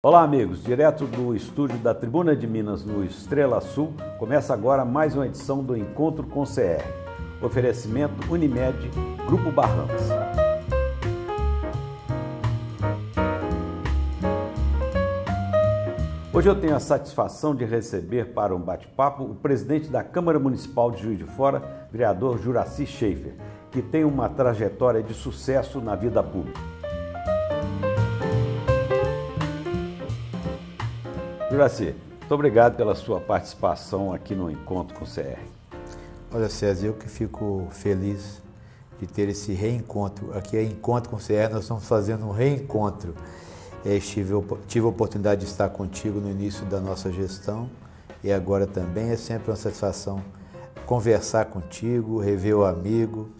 Olá, amigos. Direto do estúdio da Tribuna de Minas no Estrela Sul, começa agora mais uma edição do Encontro com CR. Oferecimento Unimed, Grupo Barramos. Hoje eu tenho a satisfação de receber para um bate-papo o presidente da Câmara Municipal de Juiz de Fora, vereador Juraci Schaefer, que tem uma trajetória de sucesso na vida pública. Juraci, muito obrigado pela sua participação aqui no Encontro com o CR. Olha, César, eu que fico feliz de ter esse reencontro. Aqui é Encontro com o CR, nós estamos fazendo um reencontro. É, estive, tive a oportunidade de estar contigo no início da nossa gestão e agora também é sempre uma satisfação conversar contigo, rever o amigo,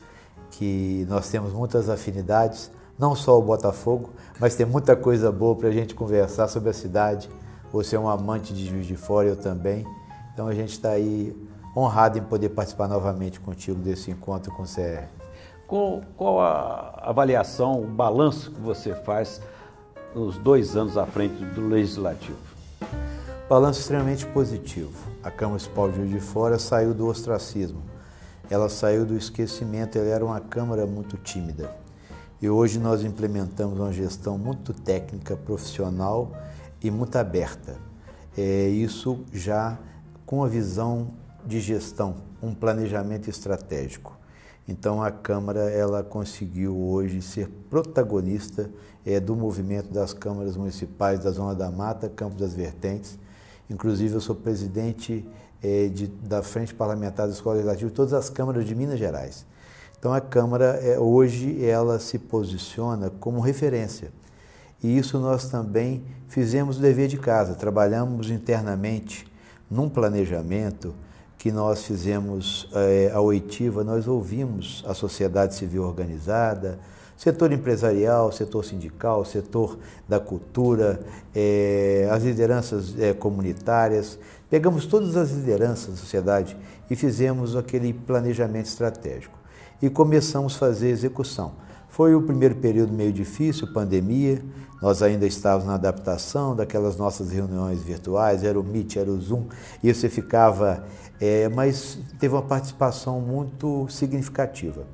que nós temos muitas afinidades, não só o Botafogo, mas tem muita coisa boa para a gente conversar sobre a cidade, você é um amante de Juiz de Fora, eu também. Então a gente está aí honrado em poder participar novamente contigo desse encontro com o CR. Qual, qual a avaliação, o balanço que você faz nos dois anos à frente do Legislativo? Balanço extremamente positivo. A Câmara Municipal de Juiz de Fora saiu do ostracismo, ela saiu do esquecimento, ela era uma Câmara muito tímida. E hoje nós implementamos uma gestão muito técnica, profissional e muito aberta. É, isso já com a visão de gestão, um planejamento estratégico. Então a Câmara ela conseguiu hoje ser protagonista é, do movimento das câmaras municipais da Zona da Mata, Campos das Vertentes. Inclusive eu sou presidente é, de, da Frente Parlamentar da Escola Legislativa de todas as câmaras de Minas Gerais. Então a Câmara é, hoje ela se posiciona como referência e isso nós também fizemos o dever de casa, trabalhamos internamente num planejamento que nós fizemos é, a oitiva, nós ouvimos a sociedade civil organizada, setor empresarial, setor sindical, setor da cultura, é, as lideranças é, comunitárias. Pegamos todas as lideranças da sociedade e fizemos aquele planejamento estratégico. E começamos a fazer execução. Foi o primeiro período meio difícil, pandemia, nós ainda estávamos na adaptação daquelas nossas reuniões virtuais, era o Meet, era o Zoom, e você ficava. É, mas teve uma participação muito significativa.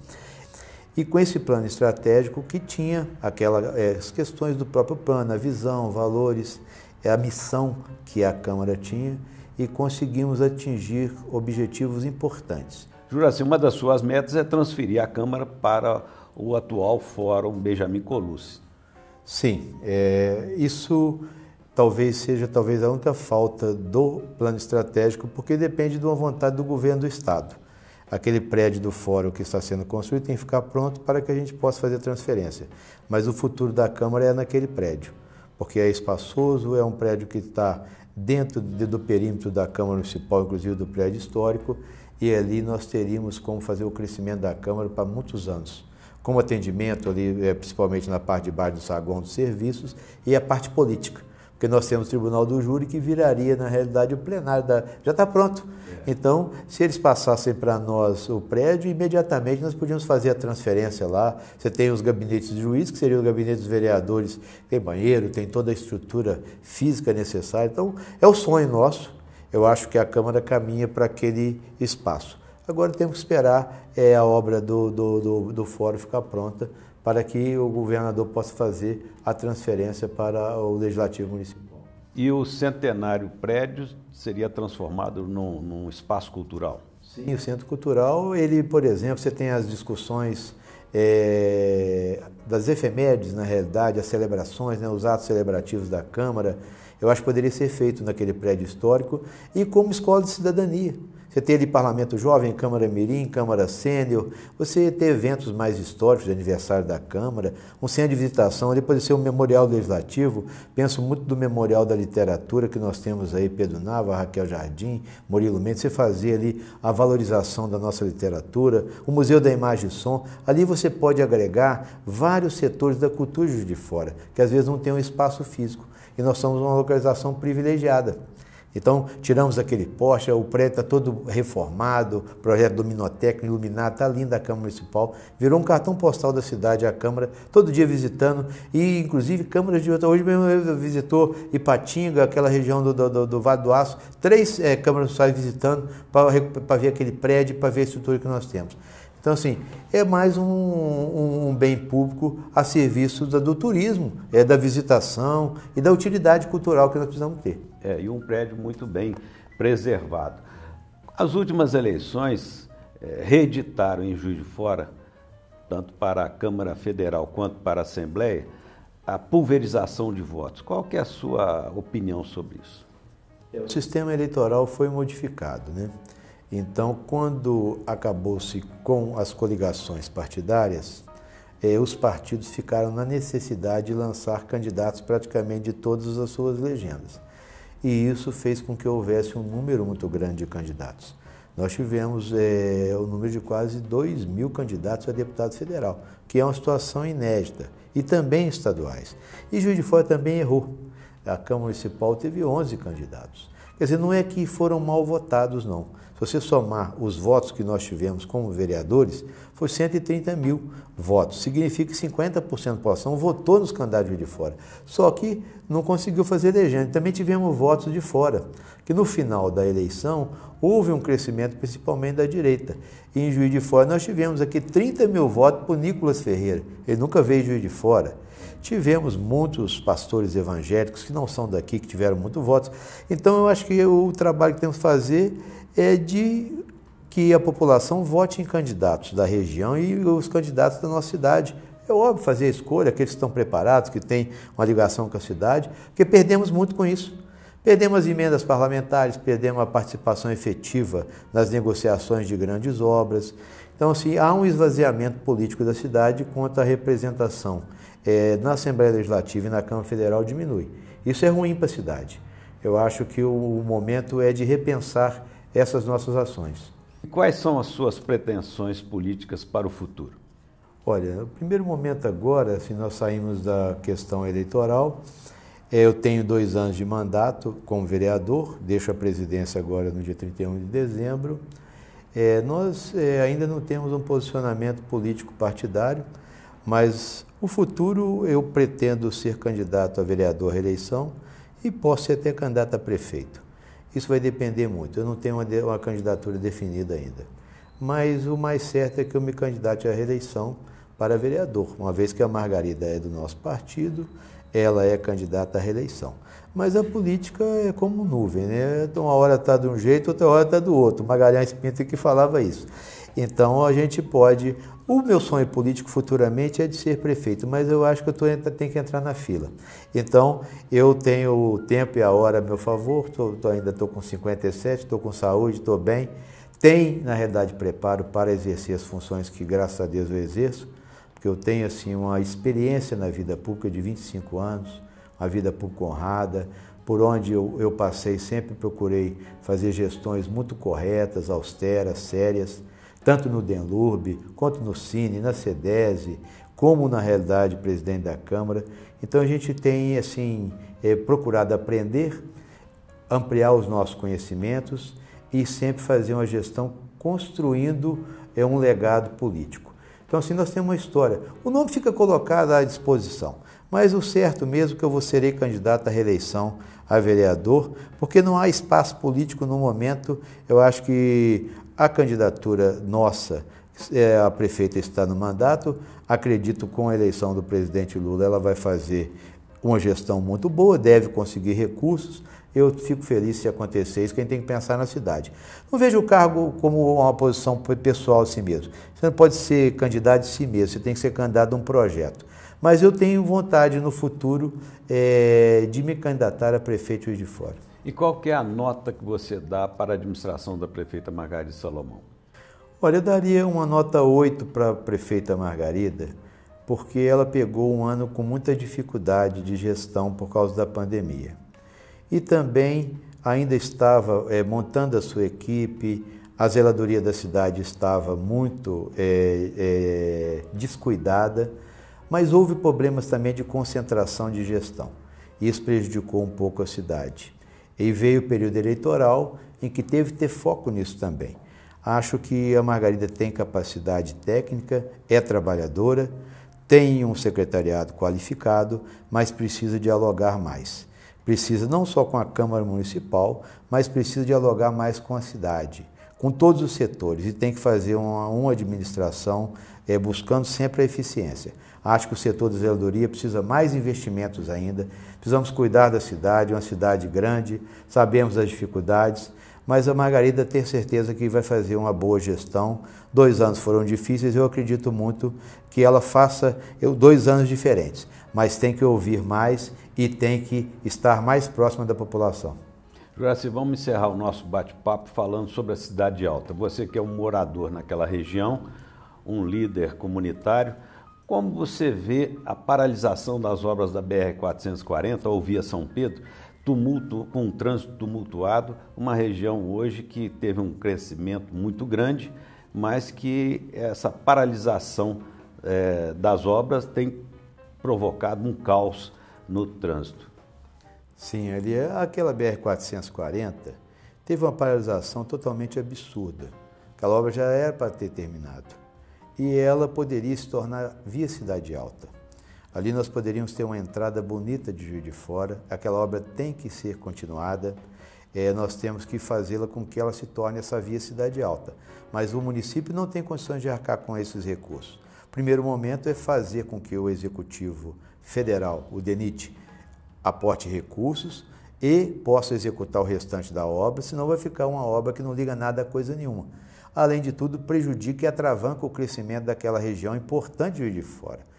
E com esse plano estratégico que tinha aquelas é, questões do próprio plano, a visão, valores, é, a missão que a Câmara tinha, e conseguimos atingir objetivos importantes. Juraci, uma das suas metas é transferir a Câmara para o atual Fórum Benjamin Colucci. Sim, é, isso talvez seja talvez a única falta do plano estratégico, porque depende de uma vontade do governo do estado. Aquele prédio do fórum que está sendo construído tem que ficar pronto para que a gente possa fazer a transferência. Mas o futuro da Câmara é naquele prédio, porque é espaçoso, é um prédio que está dentro do perímetro da Câmara Municipal, inclusive do prédio histórico, e ali nós teríamos como fazer o crescimento da Câmara para muitos anos como atendimento ali, eh, principalmente na parte de baixo do saguão dos serviços, e a parte política. Porque nós temos o Tribunal do Júri que viraria, na realidade, o plenário. Da... Já está pronto. É. Então, se eles passassem para nós o prédio, imediatamente nós podíamos fazer a transferência lá. Você tem os gabinetes de juiz, que seriam os gabinetes dos vereadores, tem banheiro, tem toda a estrutura física necessária. Então, é o sonho nosso. Eu acho que a Câmara caminha para aquele espaço. Agora temos que esperar é, a obra do, do, do, do fórum ficar pronta para que o governador possa fazer a transferência para o Legislativo Municipal. E o Centenário Prédio seria transformado num, num espaço cultural? Sim, o Centro Cultural, ele, por exemplo, você tem as discussões é, das efemérides, na realidade, as celebrações, né, os atos celebrativos da Câmara, eu acho que poderia ser feito naquele prédio histórico e como escola de cidadania. Você teve Parlamento Jovem, Câmara Mirim, Câmara Sênior, você ter eventos mais históricos, aniversário da Câmara, um centro de visitação, ali pode ser um memorial legislativo, penso muito do memorial da literatura que nós temos aí, Pedro Nava, Raquel Jardim, Murilo Mendes, você fazia ali a valorização da nossa literatura, o Museu da Imagem e Som, ali você pode agregar vários setores da cultura de fora, que às vezes não tem um espaço físico, e nós somos uma localização privilegiada. Então, tiramos aquele poste, o prédio está todo reformado, projeto dominotécnico iluminado, está linda a Câmara Municipal. Virou um cartão postal da cidade, a Câmara, todo dia visitando, e inclusive câmaras de outra. Hoje mesmo visitou Ipatinga, aquela região do, do, do Vado do Aço, três é, câmaras municipais visitando para ver aquele prédio, para ver a estrutura que nós temos. Então, assim, é mais um, um, um, bem público a serviço do, do turismo, é da visitação e da utilidade cultural que nós precisamos ter. É, e um prédio muito bem preservado. As últimas eleições é, reeditaram em Juiz de Fora, tanto para a Câmara Federal quanto para a Assembleia, a pulverização de votos. Qual é a sua opinião sobre isso? É, o sistema eleitoral foi modificado, né? Então, quando acabou-se com as coligações partidárias, eh, os partidos ficaram na necessidade de lançar candidatos praticamente de todas as suas legendas e isso fez com que houvesse um número muito grande de candidatos. Nós tivemos é, o número de quase 2 mil candidatos a deputado federal, que é uma situação inédita, e também estaduais. E Juiz de Fora também errou. A Câmara Municipal teve 11 candidatos. Quer dizer, não é que foram mal votados, não. Se você somar os votos que nós tivemos como vereadores, foi 130 mil votos. Significa que 50% da população votou nos candidatos de fora. Só que não conseguiu fazer legenda. Também tivemos votos de fora, que no final da eleição houve um crescimento principalmente da direita. E em Juiz de Fora nós tivemos aqui 30 mil votos por Nicolas Ferreira. Ele nunca veio Juiz de Fora. Tivemos muitos pastores evangélicos que não são daqui, que tiveram muito votos. Então, eu acho que o trabalho que temos que fazer é de que a população vote em candidatos da região e os candidatos da nossa cidade. É óbvio fazer a escolha, aqueles que estão preparados, que têm uma ligação com a cidade, porque perdemos muito com isso. Perdemos as emendas parlamentares, perdemos a participação efetiva nas negociações de grandes obras. Então, assim, há um esvaziamento político da cidade quanto à representação é, na Assembleia Legislativa e na Câmara Federal diminui. Isso é ruim para a cidade. Eu acho que o momento é de repensar essas nossas ações. E quais são as suas pretensões políticas para o futuro? Olha, no primeiro momento agora, assim, nós saímos da questão eleitoral. É, eu tenho dois anos de mandato como vereador, deixo a presidência agora no dia 31 de dezembro. É, nós é, ainda não temos um posicionamento político partidário, mas o futuro eu pretendo ser candidato a vereador à reeleição e posso ser até candidato a prefeito. Isso vai depender muito, eu não tenho uma, uma candidatura definida ainda. Mas o mais certo é que eu me candidate à reeleição para vereador, uma vez que a Margarida é do nosso partido, ela é candidata à reeleição. Mas a política é como nuvem, né? Então, uma hora está de um jeito, outra hora está do outro. Magalhães Pinto é que falava isso. Então, a gente pode. O meu sonho político futuramente é de ser prefeito, mas eu acho que eu tô, tenho que entrar na fila. Então, eu tenho o tempo e a hora a meu favor, tô, tô ainda estou com 57, estou com saúde, estou bem. Tem, na realidade, preparo para exercer as funções que, graças a Deus, eu exerço, porque eu tenho assim uma experiência na vida pública de 25 anos a vida pública honrada, por onde eu, eu passei sempre procurei fazer gestões muito corretas, austeras, sérias, tanto no Denlurbe, quanto no Cine, na SEDESE, como na realidade presidente da Câmara. Então a gente tem assim é, procurado aprender, ampliar os nossos conhecimentos e sempre fazer uma gestão construindo é, um legado político. Então, assim, nós temos uma história. O nome fica colocado à disposição, mas o certo mesmo é que eu vou serei candidato à reeleição a vereador, porque não há espaço político no momento. Eu acho que a candidatura nossa, é, a prefeita está no mandato, acredito com a eleição do presidente Lula, ela vai fazer uma gestão muito boa, deve conseguir recursos. Eu fico feliz se acontecer isso, quem tem que pensar na cidade. Não vejo o cargo como uma posição pessoal a si mesmo. Você não pode ser candidato de si mesmo, você tem que ser candidato a um projeto. Mas eu tenho vontade no futuro é, de me candidatar a prefeito de fora. E qual que é a nota que você dá para a administração da prefeita Margarida Salomão? Olha, eu daria uma nota 8 para a prefeita Margarida, porque ela pegou um ano com muita dificuldade de gestão por causa da pandemia. E também ainda estava é, montando a sua equipe, a zeladoria da cidade estava muito é, é, descuidada, mas houve problemas também de concentração de gestão. Isso prejudicou um pouco a cidade. E veio o período eleitoral em que teve que ter foco nisso também. Acho que a Margarida tem capacidade técnica, é trabalhadora, tem um secretariado qualificado, mas precisa dialogar mais. Precisa não só com a Câmara Municipal, mas precisa dialogar mais com a cidade, com todos os setores, e tem que fazer uma, uma administração é, buscando sempre a eficiência. Acho que o setor da zeladoria precisa mais investimentos ainda. Precisamos cuidar da cidade, uma cidade grande, sabemos as dificuldades mas a Margarida ter certeza que vai fazer uma boa gestão. Dois anos foram difíceis, eu acredito muito que ela faça dois anos diferentes, mas tem que ouvir mais e tem que estar mais próxima da população. Graci, vamos encerrar o nosso bate-papo falando sobre a Cidade Alta. Você que é um morador naquela região, um líder comunitário, como você vê a paralisação das obras da BR-440 ou via São Pedro? tumulto, com um trânsito tumultuado, uma região hoje que teve um crescimento muito grande, mas que essa paralisação é, das obras tem provocado um caos no trânsito. Sim, ali é aquela BR-440 teve uma paralisação totalmente absurda. Aquela obra já era para ter terminado. E ela poderia se tornar via Cidade Alta. Ali nós poderíamos ter uma entrada bonita de Juiz de Fora. Aquela obra tem que ser continuada. É, nós temos que fazê-la com que ela se torne essa via cidade alta. Mas o município não tem condições de arcar com esses recursos. O primeiro momento é fazer com que o Executivo Federal, o DENIT, aporte recursos e possa executar o restante da obra, senão vai ficar uma obra que não liga nada a coisa nenhuma. Além de tudo, prejudica e atravanca o crescimento daquela região importante de Juiz de Fora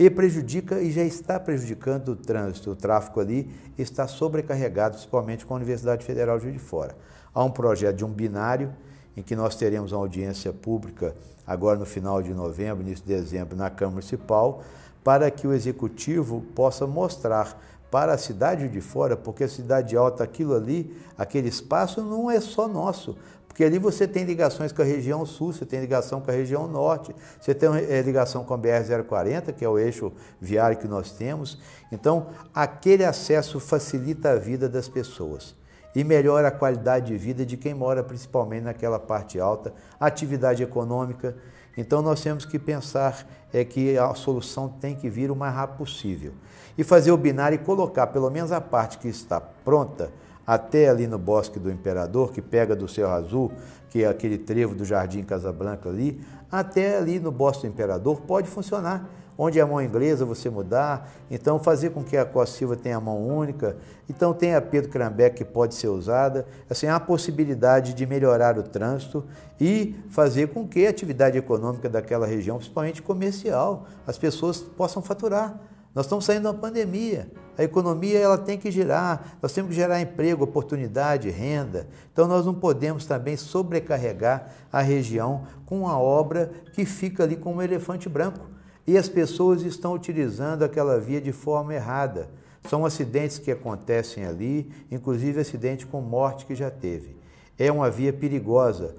e prejudica e já está prejudicando o trânsito. O tráfego ali está sobrecarregado, principalmente com a Universidade Federal de Rio de Fora. Há um projeto de um binário em que nós teremos uma audiência pública agora no final de novembro, início de dezembro, na Câmara Municipal, para que o executivo possa mostrar para a cidade de fora, porque a cidade alta, aquilo ali, aquele espaço não é só nosso. Porque ali você tem ligações com a região sul, você tem ligação com a região norte, você tem eh, ligação com a BR-040, que é o eixo viário que nós temos. Então, aquele acesso facilita a vida das pessoas e melhora a qualidade de vida de quem mora principalmente naquela parte alta, atividade econômica. Então nós temos que pensar é que a solução tem que vir o mais rápido possível e fazer o binário e colocar pelo menos a parte que está pronta até ali no Bosque do Imperador, que pega do Céu Azul, que é aquele trevo do Jardim Casablanca ali, até ali no Bosque do Imperador pode funcionar. Onde é a mão inglesa, você mudar. Então, fazer com que a Costa Silva tenha a mão única. Então, tem a Pedro Crambeck que pode ser usada. Assim, há a possibilidade de melhorar o trânsito e fazer com que a atividade econômica daquela região, principalmente comercial, as pessoas possam faturar. Nós estamos saindo de uma pandemia. A economia ela tem que girar, nós temos que gerar emprego, oportunidade, renda. Então nós não podemos também sobrecarregar a região com uma obra que fica ali como um elefante branco. E as pessoas estão utilizando aquela via de forma errada. São acidentes que acontecem ali, inclusive acidente com morte que já teve. É uma via perigosa,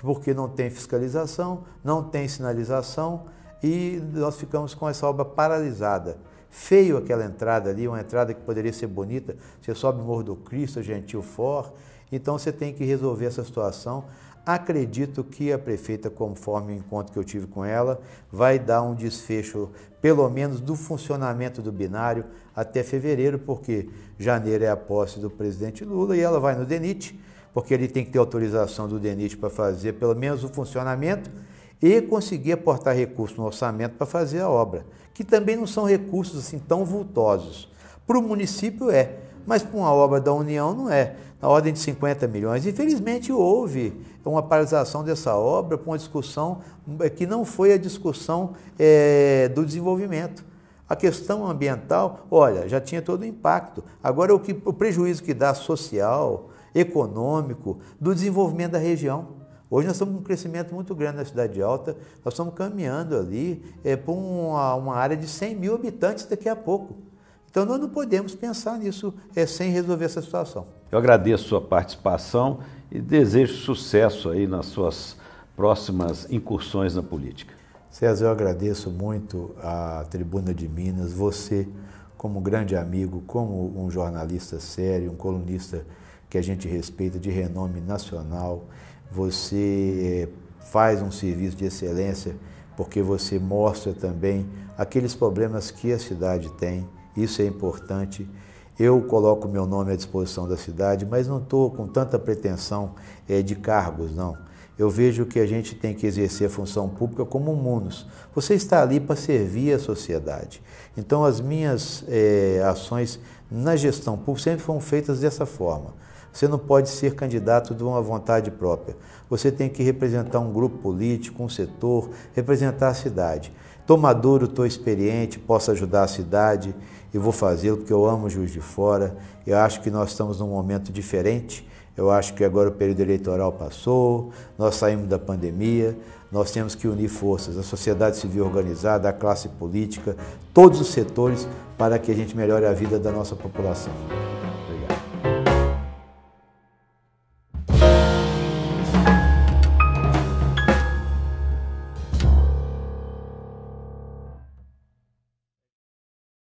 porque não tem fiscalização, não tem sinalização e nós ficamos com essa obra paralisada. Feio aquela entrada ali, uma entrada que poderia ser bonita. Você sobe o Morro do Cristo, Gentil For. Então você tem que resolver essa situação. Acredito que a prefeita, conforme o encontro que eu tive com ela, vai dar um desfecho, pelo menos, do funcionamento do binário até fevereiro, porque janeiro é a posse do presidente Lula e ela vai no DENIT, porque ele tem que ter autorização do DENIT para fazer pelo menos o funcionamento e conseguir aportar recursos no orçamento para fazer a obra que também não são recursos assim tão vultosos. Para o município é, mas para uma obra da União não é, na ordem de 50 milhões. Infelizmente houve uma paralisação dessa obra com uma discussão é, que não foi a discussão é, do desenvolvimento. A questão ambiental, olha, já tinha todo o impacto. Agora o, que, o prejuízo que dá social, econômico, do desenvolvimento da região. Hoje nós estamos com um crescimento muito grande na cidade alta, nós estamos caminhando ali é, para uma, uma área de 100 mil habitantes daqui a pouco. Então nós não podemos pensar nisso é, sem resolver essa situação. Eu agradeço a sua participação e desejo sucesso aí nas suas próximas incursões na política. César, eu agradeço muito a Tribuna de Minas, você como grande amigo, como um jornalista sério, um colunista que a gente respeita de renome nacional você faz um serviço de excelência porque você mostra também aqueles problemas que a cidade tem. Isso é importante. Eu coloco meu nome à disposição da cidade, mas não estou com tanta pretensão é, de cargos, não. Eu vejo que a gente tem que exercer a função pública como um munus. Você está ali para servir a sociedade. Então, as minhas é, ações na gestão pública sempre foram feitas dessa forma. Você não pode ser candidato de uma vontade própria. Você tem que representar um grupo político, um setor, representar a cidade. Estou maduro, estou experiente, posso ajudar a cidade e vou fazê-lo porque eu amo Juiz de Fora. Eu acho que nós estamos num momento diferente. Eu acho que agora o período eleitoral passou, nós saímos da pandemia, nós temos que unir forças, a sociedade civil organizada, a classe política, todos os setores, para que a gente melhore a vida da nossa população.